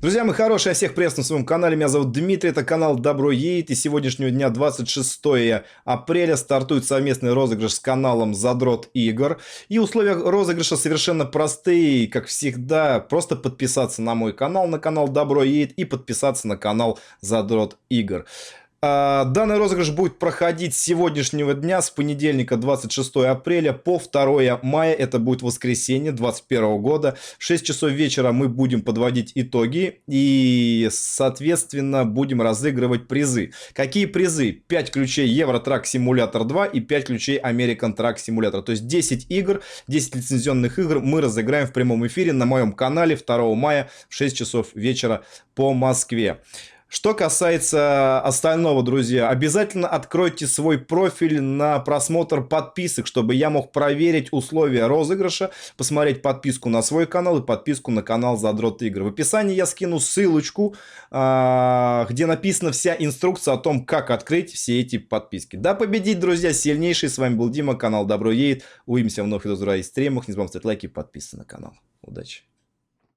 Друзья мои хорошие, я всех приветствую на своем канале. Меня зовут Дмитрий, это канал Добро Едет. И сегодняшнего дня, 26 апреля, стартует совместный розыгрыш с каналом Задрот Игр. И условия розыгрыша совершенно простые, как всегда. Просто подписаться на мой канал, на канал Добро Едет и подписаться на канал Задрот Игр. А, данный розыгрыш будет проходить с сегодняшнего дня, с понедельника 26 апреля по 2 мая, это будет воскресенье 21 года. В 6 часов вечера мы будем подводить итоги и, соответственно, будем разыгрывать призы. Какие призы? 5 ключей Евротрак Симулятор 2 и 5 ключей American Track Simulator. То есть 10 игр, 10 лицензионных игр мы разыграем в прямом эфире на моем канале 2 мая в 6 часов вечера по Москве. Что касается остального, друзья, обязательно откройте свой профиль на просмотр подписок, чтобы я мог проверить условия розыгрыша, посмотреть подписку на свой канал и подписку на канал Задрот Игр. В описании я скину ссылочку, а, где написана вся инструкция о том, как открыть все эти подписки. Да, победить, друзья, сильнейший. С вами был Дима, канал Добро Едет. Увидимся вновь и в других стримах. Не забываем ставить лайки и подписываться на канал. Удачи!